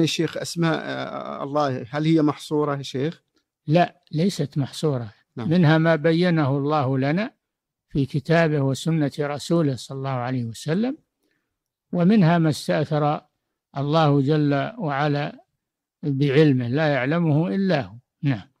يا شيخ اسماء آه، الله هل هي محصوره يا شيخ؟ لا ليست محصوره نعم. منها ما بينه الله لنا في كتابه وسنه رسوله صلى الله عليه وسلم ومنها ما استاثر الله جل وعلا بعلمه لا يعلمه الا هو نعم